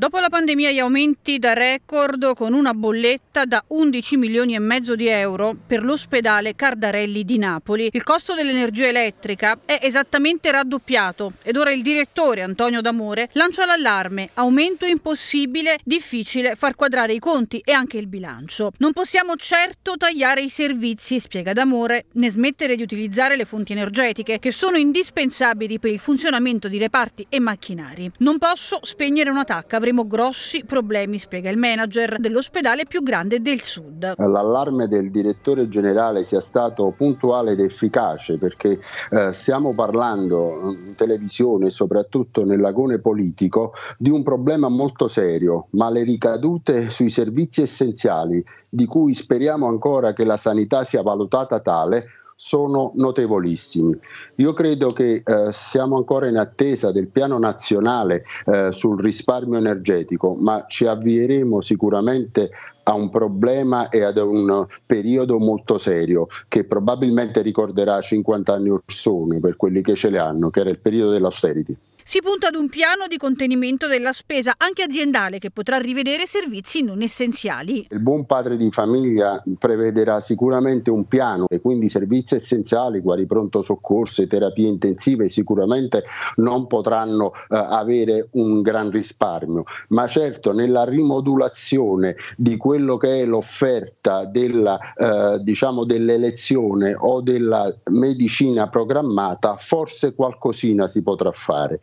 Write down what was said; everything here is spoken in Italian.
Dopo la pandemia gli aumenti da record con una bolletta da 11 milioni e mezzo di euro per l'ospedale Cardarelli di Napoli. Il costo dell'energia elettrica è esattamente raddoppiato ed ora il direttore Antonio D'Amore lancia l'allarme. Aumento impossibile, difficile far quadrare i conti e anche il bilancio. Non possiamo certo tagliare i servizi, spiega D'Amore, né smettere di utilizzare le fonti energetiche che sono indispensabili per il funzionamento di reparti e macchinari. Non posso spegnere una tacca, avrei avremo grossi problemi, spiega il manager dell'ospedale più grande del sud. L'allarme del direttore generale sia stato puntuale ed efficace perché eh, stiamo parlando mm, in televisione soprattutto nel lagone politico di un problema molto serio, ma le ricadute sui servizi essenziali di cui speriamo ancora che la sanità sia valutata tale sono notevolissimi. Io credo che eh, siamo ancora in attesa del piano nazionale eh, sul risparmio energetico, ma ci avvieremo sicuramente a un problema e ad un periodo molto serio che probabilmente ricorderà 50 anni or sono per quelli che ce le hanno, che era il periodo dell'austerity. Si punta ad un piano di contenimento della spesa, anche aziendale, che potrà rivedere servizi non essenziali. Il buon padre di famiglia prevederà sicuramente un piano e quindi servizi essenziali, quali pronto soccorso e terapie intensive, sicuramente non potranno eh, avere un gran risparmio, ma certo nella rimodulazione di quello che è l'offerta della, eh, diciamo dell'elezione o della medicina programmata, forse qualcosina si potrà fare.